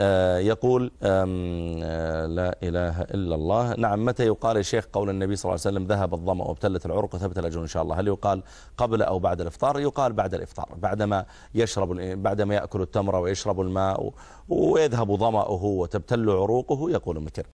آه، يقول آه، لا إله إلا الله نعم متى يقال يا شيخ قول النبي صلى الله عليه وسلم ذهب الظمأ وابتلت العرق وثبت الأجر إن شاء الله هل يقال قبل أو بعد الإفطار يقال بعد الإفطار بعدما يشرب بعدما يأكل التمر ويشرب الماء ويذهب ظمأه وتبتل عروقه يقول متر